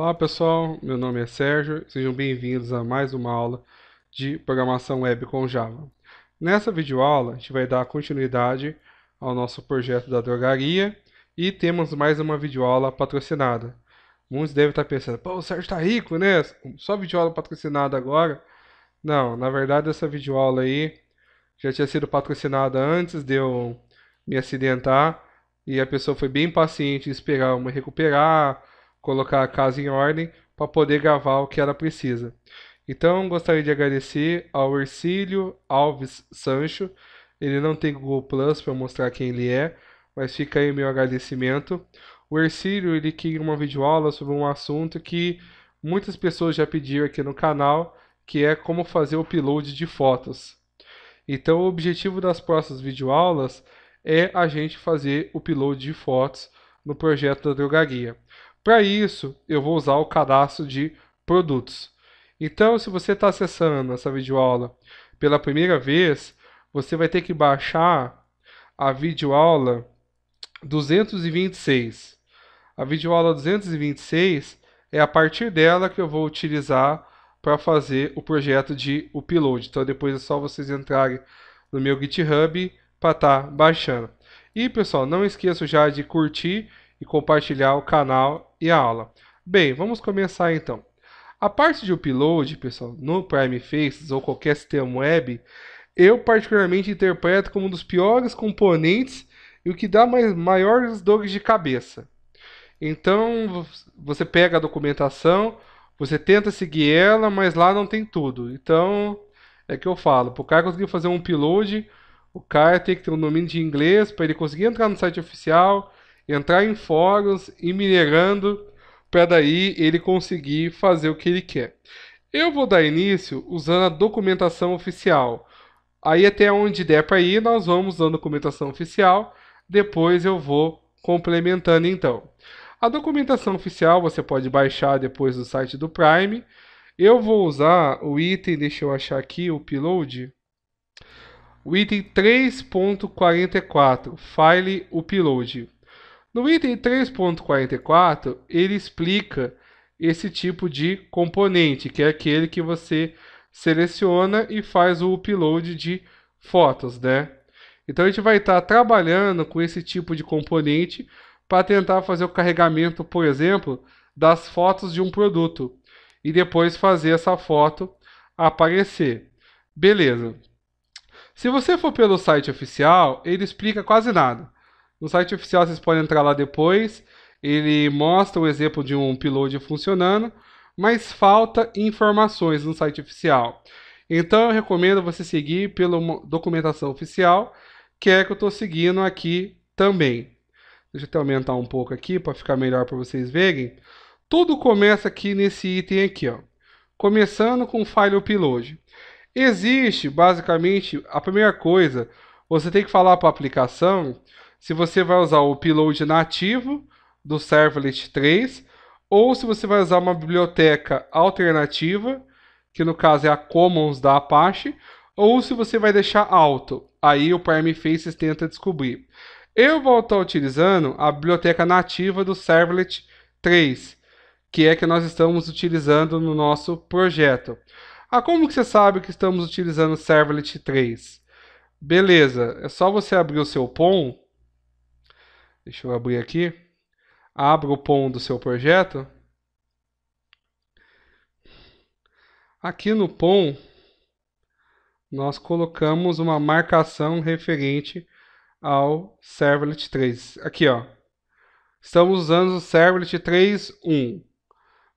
Olá pessoal, meu nome é Sérgio, sejam bem-vindos a mais uma aula de Programação Web com Java. Nessa videoaula, a gente vai dar continuidade ao nosso projeto da drogaria e temos mais uma videoaula patrocinada. Muitos devem estar pensando, pô, o Sérgio está rico, né? Só videoaula patrocinada agora? Não, na verdade essa videoaula aí já tinha sido patrocinada antes de eu me acidentar e a pessoa foi bem paciente em esperar eu me recuperar, colocar a casa em ordem para poder gravar o que ela precisa. Então, gostaria de agradecer ao Ercílio Alves Sancho. Ele não tem Google Plus para mostrar quem ele é, mas fica aí meu agradecimento. O Ercílio ele queria uma videoaula sobre um assunto que muitas pessoas já pediram aqui no canal, que é como fazer o upload de fotos. Então, o objetivo das próximas videoaulas é a gente fazer o upload de fotos no projeto da drogaria. Para isso, eu vou usar o cadastro de produtos. Então, se você está acessando essa videoaula pela primeira vez, você vai ter que baixar a videoaula 226. A videoaula 226 é a partir dela que eu vou utilizar para fazer o projeto de upload. Então depois é só vocês entrarem no meu GitHub para estar tá baixando. E pessoal, não esqueça já de curtir e compartilhar o canal e a aula. Bem, vamos começar então. A parte de upload, pessoal, no Prime Faces ou qualquer sistema web, eu particularmente interpreto como um dos piores componentes e o que dá mais, maiores dores de cabeça. Então, você pega a documentação, você tenta seguir ela, mas lá não tem tudo. Então, é que eu falo, para o cara conseguir fazer um upload, o cara tem que ter um domínio de inglês para ele conseguir entrar no site oficial, entrar em fóruns e minerando para daí ele conseguir fazer o que ele quer. Eu vou dar início usando a documentação oficial. Aí até onde der para ir, nós vamos usando a documentação oficial. Depois eu vou complementando então. A documentação oficial você pode baixar depois do site do Prime. Eu vou usar o item, deixa eu achar aqui, o upload. O item 3.44, file upload. No item 3.44, ele explica esse tipo de componente, que é aquele que você seleciona e faz o upload de fotos, né? Então a gente vai estar tá trabalhando com esse tipo de componente para tentar fazer o carregamento, por exemplo, das fotos de um produto e depois fazer essa foto aparecer. Beleza. Se você for pelo site oficial, ele explica quase nada. No site oficial vocês podem entrar lá depois. Ele mostra o exemplo de um upload funcionando, mas falta informações no site oficial. Então eu recomendo você seguir pela documentação oficial, que é que eu estou seguindo aqui também. Deixa eu até aumentar um pouco aqui para ficar melhor para vocês verem. Tudo começa aqui nesse item aqui, ó. Começando com o file upload. Existe, basicamente, a primeira coisa, você tem que falar para a aplicação se você vai usar o upload nativo do Servlet 3 ou se você vai usar uma biblioteca alternativa, que no caso é a Commons da Apache, ou se você vai deixar alto. Aí o PrimeFaces tenta descobrir. Eu vou estar utilizando a biblioteca nativa do Servlet 3, que é que nós estamos utilizando no nosso projeto. Ah, como que você sabe que estamos utilizando o Servlet 3? Beleza, é só você abrir o seu POM Deixa eu abrir aqui. Abra o POM do seu projeto. Aqui no POM, nós colocamos uma marcação referente ao Servlet 3. Aqui, ó. Estamos usando o Servlet 3.1.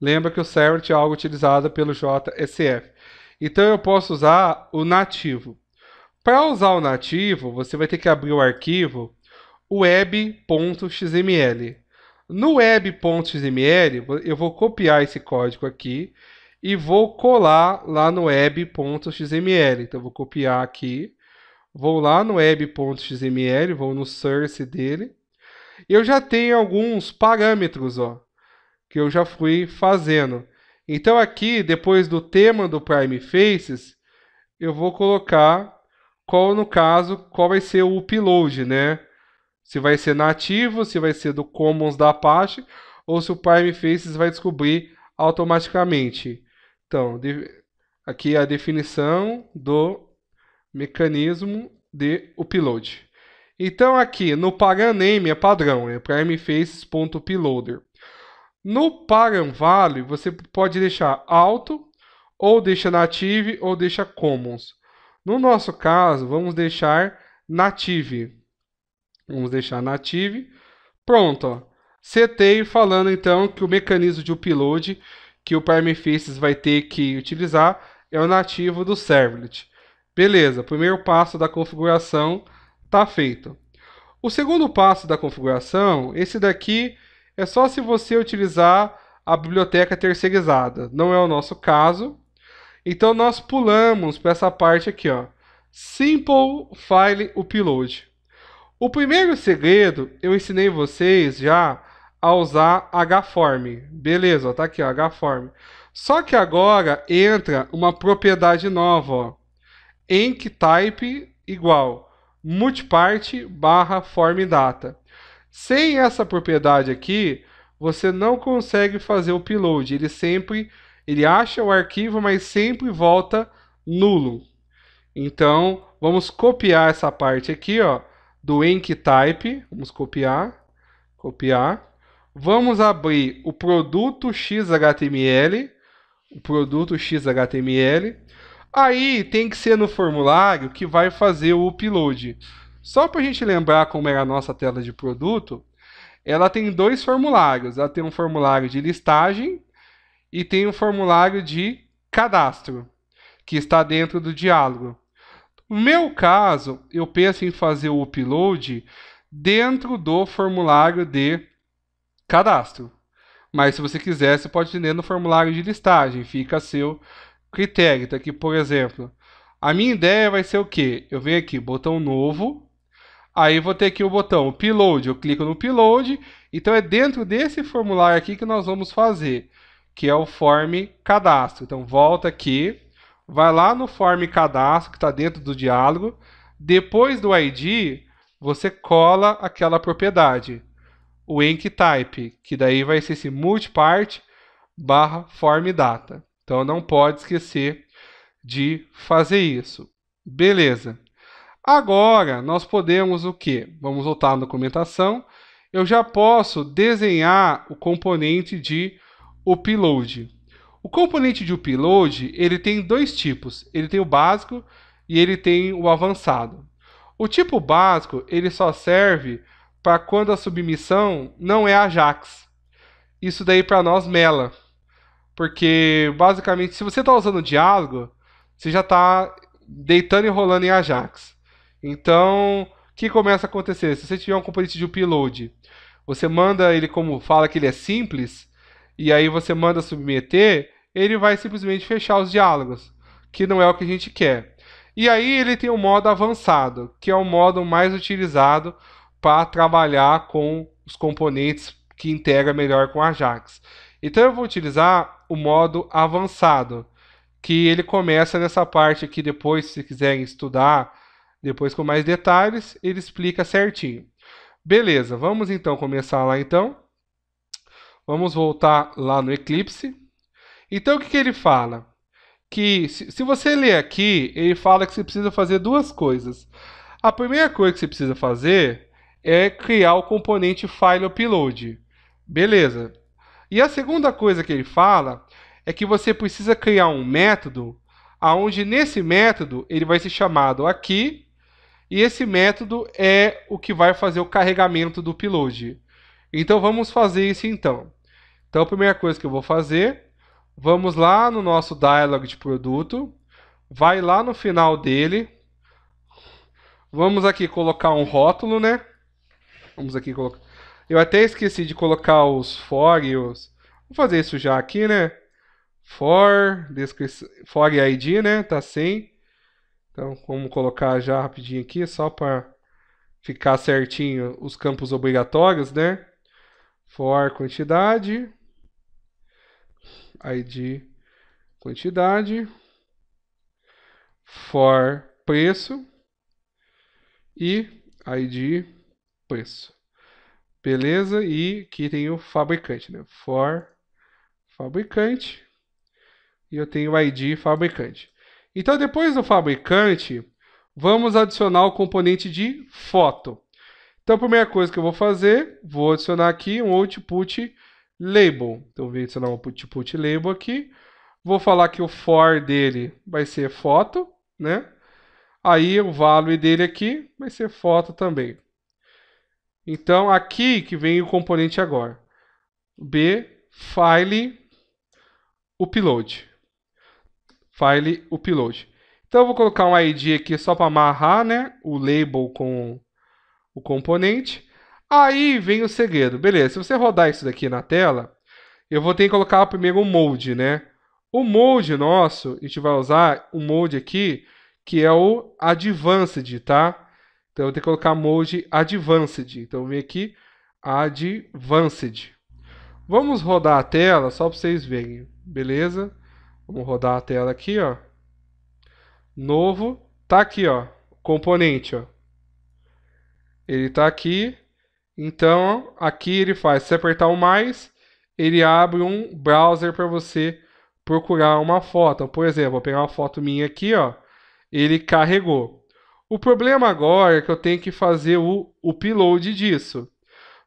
Lembra que o Servlet é algo utilizado pelo JSF. Então eu posso usar o nativo. Para usar o nativo, você vai ter que abrir o arquivo web.xml. No web.xml, eu vou copiar esse código aqui e vou colar lá no web.xml. Então, eu vou copiar aqui, vou lá no web.xml, vou no source dele. Eu já tenho alguns parâmetros, ó, que eu já fui fazendo. Então, aqui, depois do tema do Prime Faces, eu vou colocar qual, no caso, qual vai ser o upload, né? se vai ser nativo, se vai ser do Commons da Apache, ou se o Prime Faces vai descobrir automaticamente. Então, aqui é a definição do mecanismo de upload. Então, aqui no paraname é padrão, é primefaces.uploader. No paranvale, você pode deixar alto, ou deixa native, ou deixa commons. No nosso caso, vamos deixar native. Vamos deixar nativo. Pronto, ó. Setei falando então que o mecanismo de upload que o Primefaces vai ter que utilizar é o nativo do servlet. Beleza, primeiro passo da configuração está feito. O segundo passo da configuração, esse daqui, é só se você utilizar a biblioteca terceirizada. Não é o nosso caso. Então nós pulamos para essa parte aqui, ó. Simple File Upload. O primeiro segredo eu ensinei vocês já a usar HForm. Beleza, tá aqui, ó, HForm. Só que agora entra uma propriedade nova, ó. EncType igual multipart barra form data. Sem essa propriedade aqui, você não consegue fazer o upload. Ele sempre, ele acha o arquivo, mas sempre volta nulo. Então, vamos copiar essa parte aqui, ó do EncType, vamos copiar, copiar. Vamos abrir o produto XHTML, o produto XHTML. Aí tem que ser no formulário que vai fazer o upload. Só para a gente lembrar como era a nossa tela de produto, ela tem dois formulários. Ela tem um formulário de listagem e tem um formulário de cadastro, que está dentro do diálogo. No meu caso, eu penso em fazer o upload dentro do formulário de cadastro. Mas se você quiser, você pode atender no formulário de listagem, fica a seu critério. Então, aqui, por exemplo, a minha ideia vai ser o quê? Eu venho aqui, botão novo, aí vou ter aqui o botão upload, eu clico no upload, então é dentro desse formulário aqui que nós vamos fazer, que é o form cadastro. Então volta aqui, vai lá no form cadastro que está dentro do diálogo. Depois do ID, você cola aquela propriedade, o EncType, que daí vai ser esse multipart barra form data. Então não pode esquecer de fazer isso. Beleza. Agora nós podemos o que? Vamos voltar à documentação. Eu já posso desenhar o componente de upload. O componente de upload ele tem dois tipos. Ele tem o básico e ele tem o avançado. O tipo básico ele só serve para quando a submissão não é Ajax. Isso daí para nós mela, porque basicamente se você está usando diálogo, você já está deitando e rolando em Ajax. Então, o que começa a acontecer? Se você tiver um componente de upload, você manda ele como fala que ele é simples, e aí você manda submeter, ele vai simplesmente fechar os diálogos, que não é o que a gente quer. E aí ele tem o modo avançado, que é o modo mais utilizado para trabalhar com os componentes que integra melhor com Ajax. Então eu vou utilizar o modo avançado, que ele começa nessa parte aqui depois, se quiserem estudar, depois com mais detalhes, ele explica certinho. Beleza, vamos então começar lá então. Vamos voltar lá no Eclipse. Então, o que, que ele fala? Que se, se você ler aqui, ele fala que você precisa fazer duas coisas. A primeira coisa que você precisa fazer é criar o componente file upload. Beleza. E a segunda coisa que ele fala é que você precisa criar um método onde nesse método ele vai ser chamado aqui e esse método é o que vai fazer o carregamento do upload. Então vamos fazer isso então. Então, a primeira coisa que eu vou fazer, vamos lá no nosso dialog de produto, vai lá no final dele, vamos aqui colocar um rótulo, né? Vamos aqui colocar. Eu até esqueci de colocar os for e os. Vou fazer isso já aqui, né? For, descrição, for ID, né? Tá sem. Então, vamos colocar já rapidinho aqui, só para ficar certinho os campos obrigatórios, né? For quantidade. ID quantidade, for preço e ID preço. Beleza? E aqui tem o fabricante, né? For fabricante e eu tenho ID fabricante. Então, depois do fabricante, vamos adicionar o componente de foto. Então, a primeira coisa que eu vou fazer, vou adicionar aqui um output label. Então, vou adicionar um put, tipo, put label aqui. Vou falar que o for dele vai ser foto, né? Aí o value dele aqui vai ser foto também. Então, aqui que vem o componente agora. B, file, upload. File, upload. Então, eu vou colocar um ID aqui só para amarrar né, o label com o componente. Aí vem o segredo. Beleza, se você rodar isso daqui na tela, eu vou ter que colocar primeiro um molde, né? O molde nosso, a gente vai usar o um molde aqui, que é o Advanced, tá? Então eu vou ter que colocar molde Advanced. Então vem aqui, Advanced. Vamos rodar a tela só para vocês verem, beleza? Vamos rodar a tela aqui, ó. Novo, tá aqui, ó, componente, ó. Ele tá aqui, então, aqui ele faz, se apertar o mais, ele abre um browser para você procurar uma foto. Por exemplo, vou pegar uma foto minha aqui, ó. Ele carregou. O problema agora é que eu tenho que fazer o upload disso.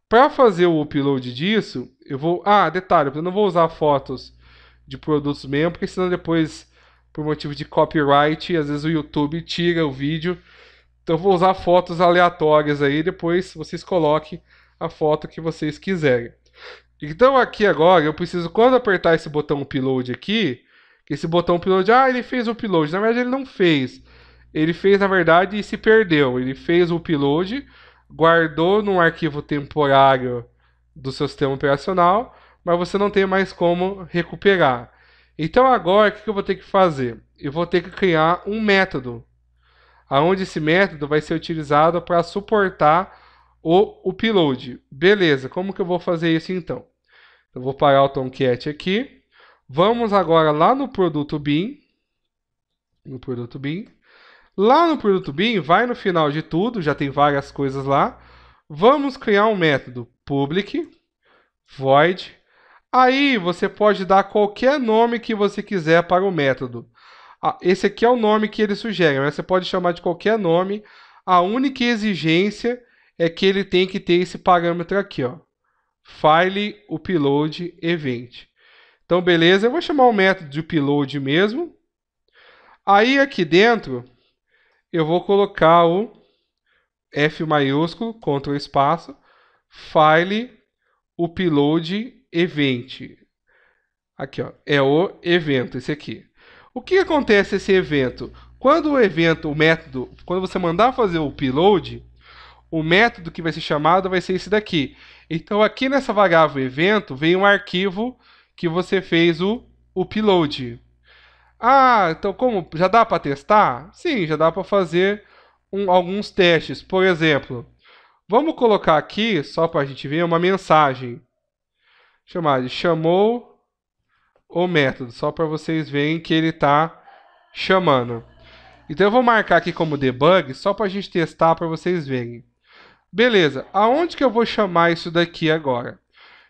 Para fazer o upload disso, eu vou. Ah, detalhe, eu não vou usar fotos de produtos mesmo, porque senão depois, por motivo de copyright, às vezes o YouTube tira o vídeo então eu vou usar fotos aleatórias aí, depois vocês coloquem a foto que vocês quiserem. Então aqui agora eu preciso, quando apertar esse botão upload aqui, esse botão upload, ah, ele fez o upload. Na verdade ele não fez. Ele fez na verdade e se perdeu. Ele fez o upload, guardou num arquivo temporário do seu sistema operacional, mas você não tem mais como recuperar. Então agora o que eu vou ter que fazer? Eu vou ter que criar um método aonde esse método vai ser utilizado para suportar o upload. Beleza, como que eu vou fazer isso então? Eu vou parar o Tomcat aqui. Vamos agora lá no produto BIM. No produto BIM. Lá no produto BIM, vai no final de tudo, já tem várias coisas lá. Vamos criar um método public void. Aí você pode dar qualquer nome que você quiser para o método. Ah, esse aqui é o nome que ele sugere, mas você pode chamar de qualquer nome. A única exigência é que ele tem que ter esse parâmetro aqui, ó. File upload event. Então, beleza, eu vou chamar o método de upload mesmo. Aí aqui dentro, eu vou colocar o F maiúsculo, Ctrl espaço, file upload event. Aqui, ó, é o evento, esse aqui. O que acontece esse evento? Quando o evento, o método, quando você mandar fazer o upload, o método que vai ser chamado vai ser esse daqui. Então aqui nessa variável evento vem um arquivo que você fez o upload. Ah, então como já dá para testar? Sim, já dá para fazer um, alguns testes. Por exemplo, vamos colocar aqui só para a gente ver uma mensagem chamada chamou o método, só para vocês verem que ele está chamando. Então eu vou marcar aqui como debug, só para a gente testar para vocês verem. Beleza, aonde que eu vou chamar isso daqui agora?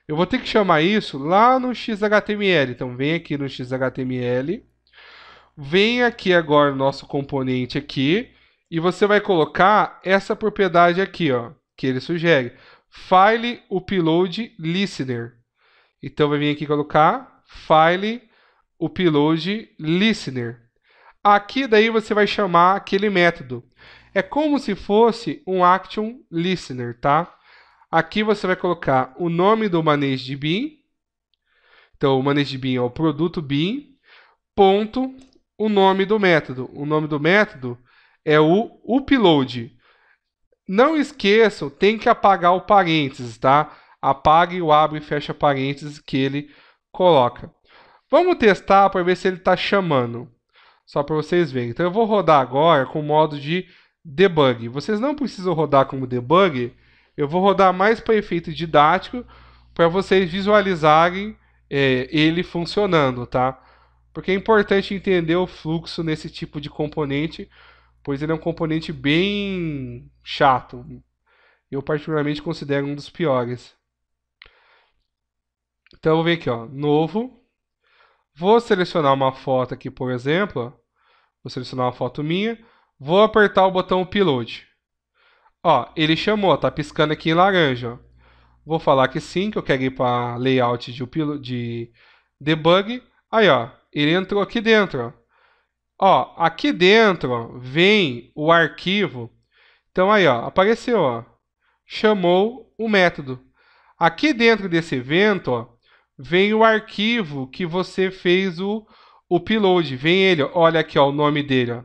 Eu vou ter que chamar isso lá no XHTML. Então vem aqui no XHTML, vem aqui agora no nosso componente aqui, e você vai colocar essa propriedade aqui, ó, que ele sugere. File Upload Listener. Então vai vir aqui colocar file, upload, listener. Aqui daí você vai chamar aquele método. É como se fosse um action listener, tá? Aqui você vai colocar o nome do manage de bin. Então, o manage de bin é o produto bin, ponto, o nome do método. O nome do método é o upload. Não esqueçam, tem que apagar o parênteses, tá? Apague o abre e fecha parênteses que ele coloca. Vamos testar para ver se ele está chamando. Só para vocês verem. Então eu vou rodar agora com o modo de debug. Vocês não precisam rodar como debug. Eu vou rodar mais para efeito didático para vocês visualizarem é, ele funcionando, tá? Porque é importante entender o fluxo nesse tipo de componente, pois ele é um componente bem chato. Eu particularmente considero um dos piores. Então eu vou vir aqui, ó, novo. Vou selecionar uma foto aqui, por exemplo. Vou selecionar uma foto minha. Vou apertar o botão upload. Ó, ele chamou, tá piscando aqui em laranja. Ó. Vou falar que sim, que eu quero ir para layout de, upload, de debug. Aí, ó, ele entrou aqui dentro. Ó, ó aqui dentro vem o arquivo. Então aí, ó, apareceu, ó. Chamou o método. Aqui dentro desse evento, ó, vem o arquivo que você fez o upload. Vem ele, olha aqui ó, o nome dele. Ó.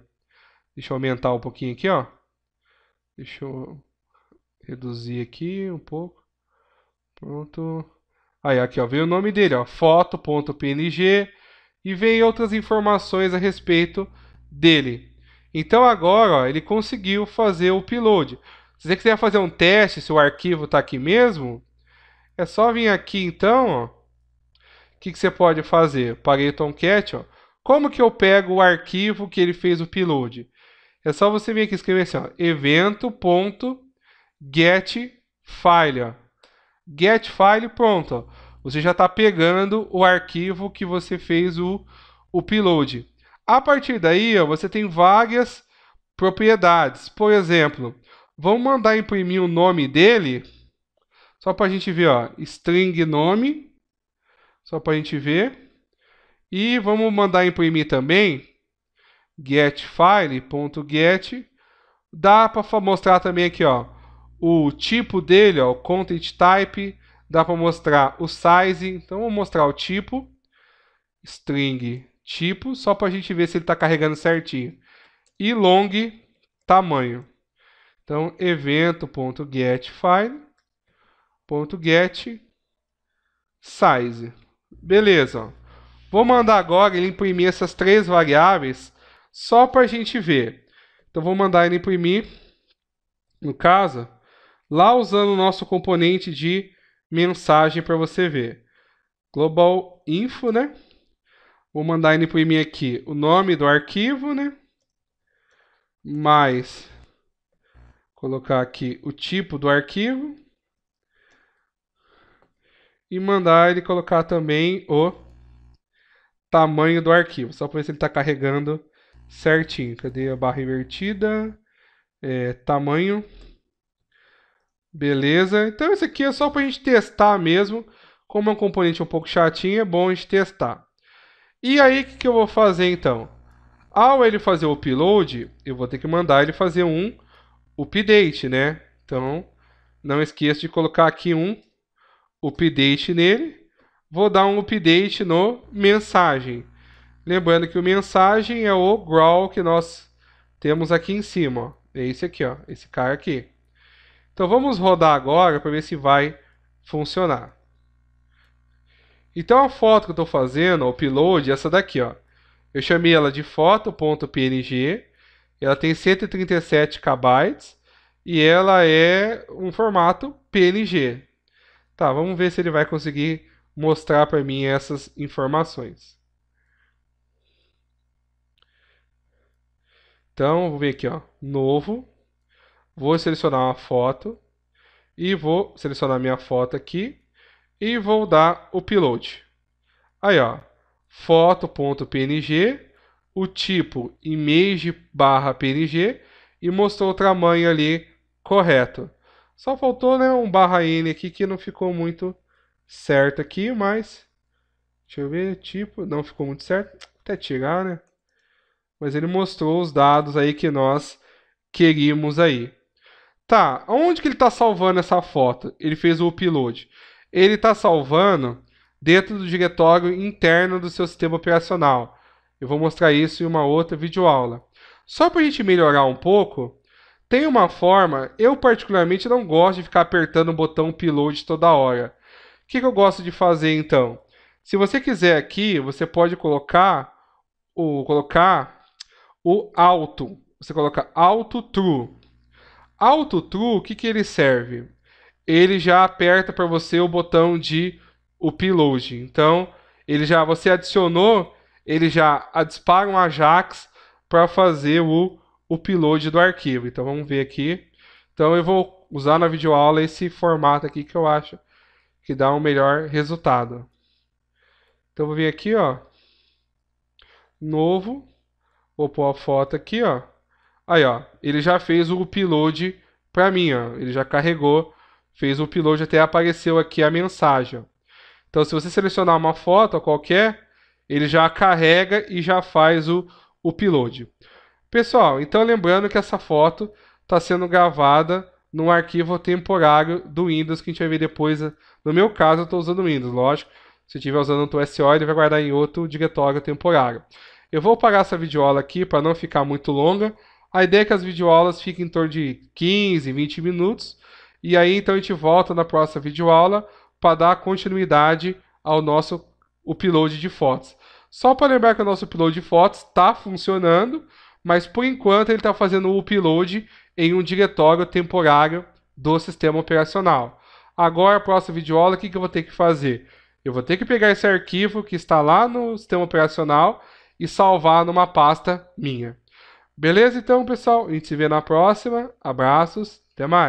Deixa eu aumentar um pouquinho aqui. ó. Deixa eu reduzir aqui um pouco. Pronto. Aí aqui ó, vem o nome dele, ó, foto.png e vem outras informações a respeito dele. Então agora ó, ele conseguiu fazer o upload. Se você quiser fazer um teste se o arquivo está aqui mesmo, é só vir aqui então, ó, o que, que você pode fazer? Paguei Tomcat, ó. Como que eu pego o arquivo que ele fez o upload? É só você vir aqui escrever assim, ó, evento.getFile, ó. GetFile, pronto, ó. Você já está pegando o arquivo que você fez o, o upload. A partir daí, ó, você tem várias propriedades. Por exemplo, vamos mandar imprimir o nome dele, só para a gente ver, ó, string nome, só para a gente ver. E vamos mandar imprimir também getFile.get. Dá para mostrar também aqui, ó, o tipo dele, ó, o content type, dá para mostrar o size. Então vou mostrar o tipo string tipo, só para a gente ver se ele está carregando certinho. E long tamanho. Então evento.getFile.get size. Beleza. Vou mandar agora ele imprimir essas três variáveis só para a gente ver. Então, vou mandar ele imprimir, no caso, lá usando o nosso componente de mensagem para você ver. Global info, né? Vou mandar ele imprimir aqui o nome do arquivo, né? Mais, colocar aqui o tipo do arquivo e mandar ele colocar também o tamanho do arquivo, só para ver se ele está carregando certinho. Cadê a barra invertida? É, tamanho. Beleza. Então isso aqui é só para a gente testar mesmo. Como é um componente um pouco chatinho, é bom a gente testar. E aí, o que, que eu vou fazer então? Ao ele fazer o upload, eu vou ter que mandar ele fazer um update, né? Então, não esqueça de colocar aqui um update nele, vou dar um update no mensagem. Lembrando que o mensagem é o growl que nós temos aqui em cima. Ó. É esse aqui, ó, esse cara aqui. Então vamos rodar agora para ver se vai funcionar. Então a foto que eu estou fazendo, o upload, é essa daqui. Ó. Eu chamei ela de foto.png. Ela tem 137 KB e ela é um formato PNG. Tá, vamos ver se ele vai conseguir mostrar para mim essas informações. Então, vou vir aqui, ó, novo. Vou selecionar uma foto e vou selecionar minha foto aqui e vou dar upload. Aí, ó, foto.png, o tipo image/png e mostrou o tamanho ali correto. Só faltou né, um barra N aqui que não ficou muito certo aqui, mas... Deixa eu ver, tipo, não ficou muito certo. Até tirar, né? Mas ele mostrou os dados aí que nós queríamos aí. Tá, onde que ele está salvando essa foto? Ele fez o upload. Ele está salvando dentro do diretório interno do seu sistema operacional. Eu vou mostrar isso em uma outra videoaula. Só para a gente melhorar um pouco, tem uma forma, eu particularmente não gosto de ficar apertando o botão upload toda hora. O que, que eu gosto de fazer então? Se você quiser aqui, você pode colocar o, colocar o auto. Você coloca auto true. Auto true, o que, que ele serve? Ele já aperta para você o botão de upload. Então, ele já você adicionou, ele já dispara um Ajax para fazer o upload do arquivo. Então vamos ver aqui. Então eu vou usar na videoaula esse formato aqui que eu acho que dá um melhor resultado. Então eu vou vir aqui, ó, novo, vou pôr a foto aqui, ó. Aí, ó, ele já fez o upload para mim, ó. Ele já carregou, fez o upload até apareceu aqui a mensagem. Então se você selecionar uma foto qualquer, ele já carrega e já faz o upload. Pessoal, então lembrando que essa foto está sendo gravada num arquivo temporário do Windows que a gente vai ver depois. Né? No meu caso, eu estou usando o Windows, lógico. Se estiver usando o SO, ele vai guardar em outro diretório temporário. Eu vou parar essa videoaula aqui para não ficar muito longa. A ideia é que as videoaulas fiquem em torno de 15, 20 minutos. E aí, então, a gente volta na próxima videoaula para dar continuidade ao nosso upload de fotos. Só para lembrar que o nosso upload de fotos está funcionando mas por enquanto ele está fazendo o upload em um diretório temporário do sistema operacional. Agora, a próxima videoaula, o que, que eu vou ter que fazer? Eu vou ter que pegar esse arquivo que está lá no sistema operacional e salvar numa pasta minha. Beleza? Então, pessoal, a gente se vê na próxima. Abraços, até mais.